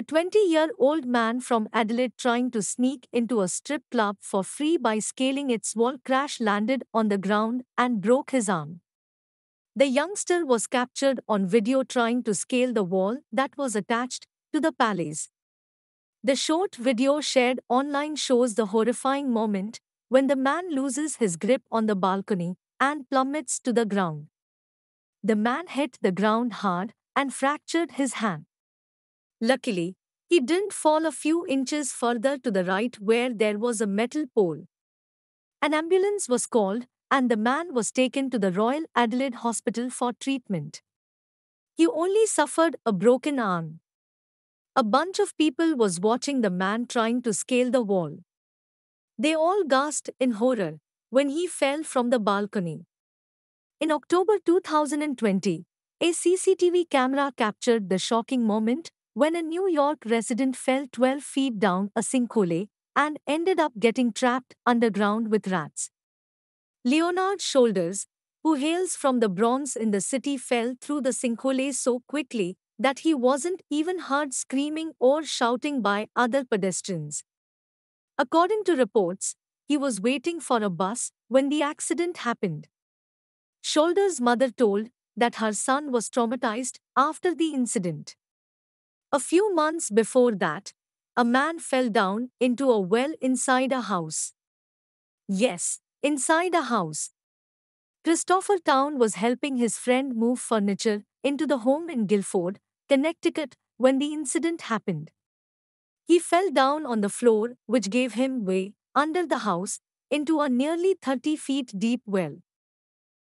a 20 year old man from Adelaide trying to sneak into a strip club for free by scaling its wall crash landed on the ground and broke his arm. The youngster was captured on video trying to scale the wall that was attached to the palace. The short video shared online shows the horrifying moment when the man loses his grip on the balcony and plummets to the ground. The man hit the ground hard and fractured his hand. Luckily, he didn't fall a few inches further to the right where there was a metal pole. An ambulance was called, and the man was taken to the Royal Adelaide Hospital for treatment. He only suffered a broken arm. A bunch of people was watching the man trying to scale the wall. They all gasped in horror when he fell from the balcony. In October 2020, a CCTV camera captured the shocking moment when a New York resident fell 12 feet down a sinkhole and ended up getting trapped underground with rats. Leonard Shoulders, who hails from the Bronx in the city, fell through the sinkhole so quickly that he wasn't even heard screaming or shouting by other pedestrians. According to reports, he was waiting for a bus when the accident happened. Shoulder's mother told that her son was traumatized after the incident. A few months before that, a man fell down into a well inside a house. Yes, inside a house. Christopher Town was helping his friend move furniture into the home in Guilford, Connecticut, when the incident happened. He fell down on the floor, which gave him way, under the house, into a nearly 30 feet deep well.